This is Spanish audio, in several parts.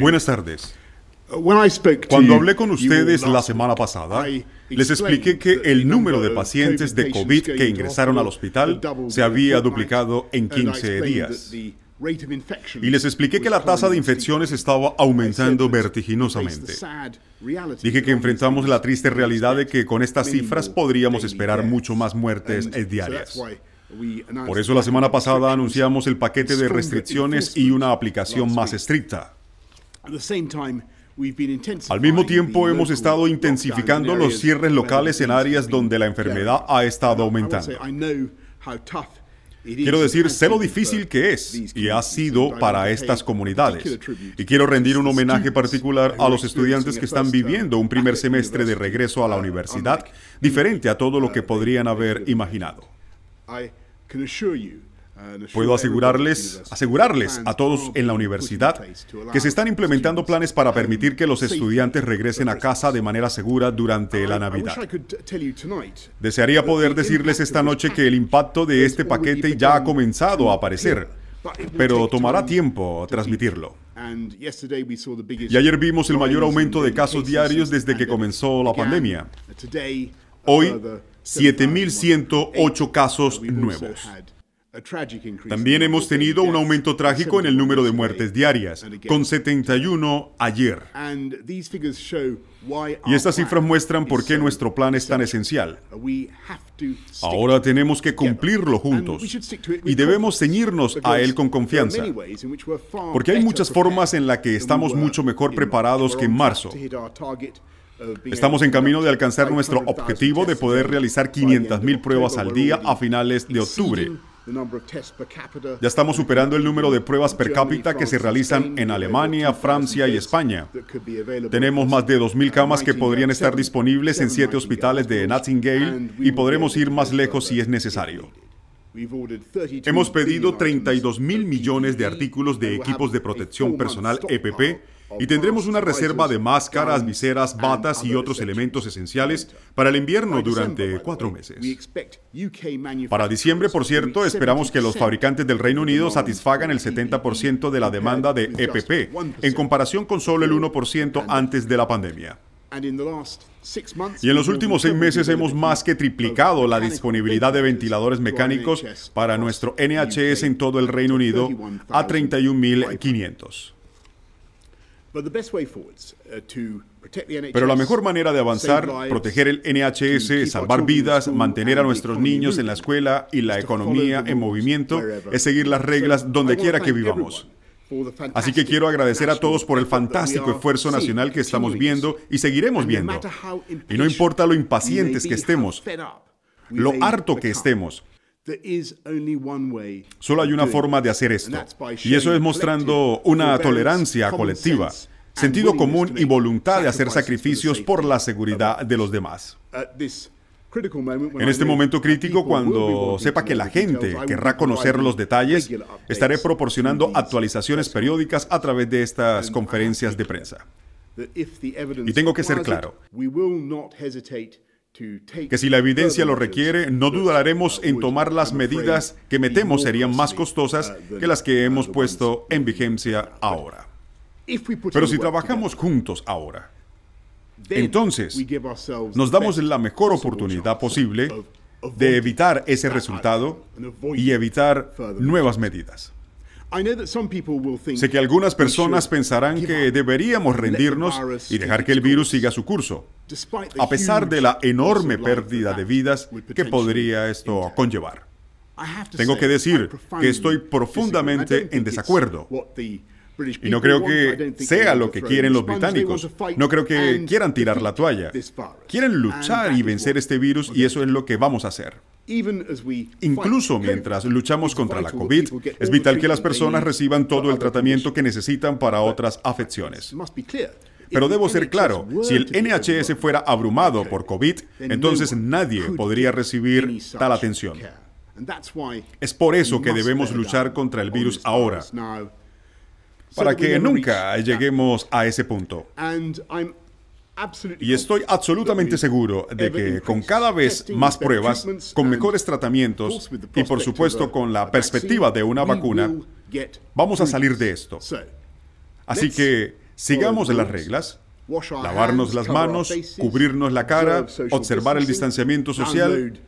Buenas tardes. Uh, Cuando hablé con ustedes la semana pasada, les expliqué que el número de pacientes de COVID que ingresaron al hospital se había duplicado en 15 días. Y les expliqué que la tasa de infecciones estaba aumentando vertiginosamente. Dije que enfrentamos la triste realidad de que con estas cifras podríamos esperar mucho más muertes diarias. Por eso la semana pasada anunciamos el paquete de restricciones y una aplicación más estricta. Al mismo tiempo hemos estado intensificando los cierres locales en áreas donde la enfermedad ha estado aumentando. Quiero decir, sé lo difícil que es y ha sido para estas comunidades. Y quiero rendir un homenaje particular a los estudiantes que están viviendo un primer semestre de regreso a la universidad, diferente a todo lo uh, que podrían haber imaginado. Puedo asegurarles, asegurarles a todos en la universidad que se están implementando planes para permitir que los estudiantes regresen a casa de manera segura durante la Navidad. Desearía poder decirles esta noche que el impacto de este paquete ya ha comenzado a aparecer, pero tomará tiempo transmitirlo. Y ayer vimos el mayor aumento de casos diarios desde que comenzó la pandemia. Hoy 7.108 casos nuevos. También hemos tenido un aumento trágico en el número de muertes diarias, con 71 ayer. Y estas cifras muestran por qué nuestro plan es tan esencial. Ahora tenemos que cumplirlo juntos y debemos ceñirnos a él con confianza, porque hay muchas formas en las que estamos mucho mejor preparados que en marzo. Estamos en camino de alcanzar nuestro objetivo de poder realizar 500.000 pruebas al día a finales de octubre. Ya estamos superando el número de pruebas per cápita que se realizan en Alemania, Francia y España. Tenemos más de 2.000 camas que podrían estar disponibles en siete hospitales de Nightingale y podremos ir más lejos si es necesario. Hemos pedido 32.000 millones de artículos de equipos de protección personal EPP y tendremos una reserva de máscaras, viseras, batas y otros elementos esenciales para el invierno durante cuatro meses. Para diciembre, por cierto, esperamos que los fabricantes del Reino Unido satisfagan el 70% de la demanda de EPP, en comparación con solo el 1% antes de la pandemia. Y en los últimos seis meses hemos más que triplicado la disponibilidad de ventiladores mecánicos para nuestro NHS en todo el Reino Unido a 31.500. Pero la mejor manera de avanzar, proteger el NHS, salvar vidas, mantener a nuestros niños en la escuela y la economía en movimiento es seguir las reglas donde quiera que vivamos. Así que quiero agradecer a todos por el fantástico esfuerzo nacional que estamos viendo y seguiremos viendo. Y no importa lo impacientes que estemos, lo harto que estemos, Solo hay una forma de hacer esto, y eso es mostrando una tolerancia colectiva, sentido común y voluntad de hacer sacrificios por la seguridad de los demás. En este momento crítico, cuando sepa que la gente querrá conocer los detalles, estaré proporcionando actualizaciones periódicas a través de estas conferencias de prensa. Y tengo que ser claro, que si la evidencia lo requiere, no dudaremos en tomar las medidas que metemos serían más costosas que las que hemos puesto en vigencia ahora. Pero si trabajamos juntos ahora, entonces nos damos la mejor oportunidad posible de evitar ese resultado y evitar nuevas medidas. Sé que algunas personas pensarán que deberíamos rendirnos y dejar que el virus siga su curso a pesar de la enorme pérdida de vidas que podría esto conllevar. Tengo que decir que estoy profundamente en desacuerdo. Y no creo que sea lo que quieren los británicos. No creo que quieran tirar la toalla. Quieren luchar y vencer este virus y eso es lo que vamos a hacer. Incluso mientras luchamos contra la COVID, es vital que las personas reciban todo el tratamiento que necesitan para otras afecciones. Pero debo ser claro, si el NHS fuera abrumado por COVID, entonces nadie podría recibir tal atención. Es por eso que debemos luchar contra el virus ahora, para que nunca lleguemos a ese punto. Y estoy absolutamente seguro de que con cada vez más pruebas, con mejores tratamientos y por supuesto con la perspectiva de una vacuna, vamos a salir de esto. Así que Sigamos las reglas, lavarnos las manos, cubrirnos la cara, observar el distanciamiento social.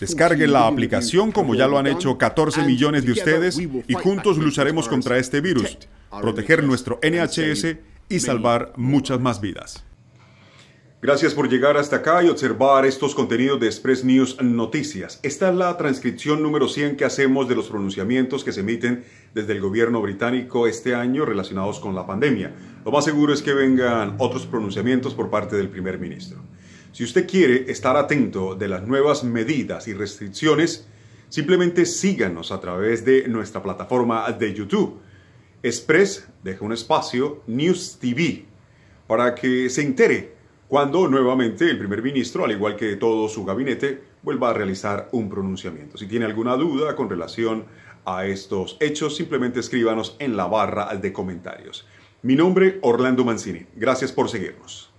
Descargue la aplicación como ya lo han hecho 14 millones de ustedes y juntos lucharemos contra este virus, proteger nuestro NHS y salvar muchas más vidas. Gracias por llegar hasta acá y observar estos contenidos de Express News Noticias. Esta es la transcripción número 100 que hacemos de los pronunciamientos que se emiten desde el gobierno británico este año relacionados con la pandemia. Lo más seguro es que vengan otros pronunciamientos por parte del primer ministro. Si usted quiere estar atento de las nuevas medidas y restricciones, simplemente síganos a través de nuestra plataforma de YouTube. Express deja un espacio News TV para que se entere cuando nuevamente el primer ministro, al igual que todo su gabinete, vuelva a realizar un pronunciamiento. Si tiene alguna duda con relación a estos hechos, simplemente escríbanos en la barra de comentarios. Mi nombre, Orlando Mancini. Gracias por seguirnos.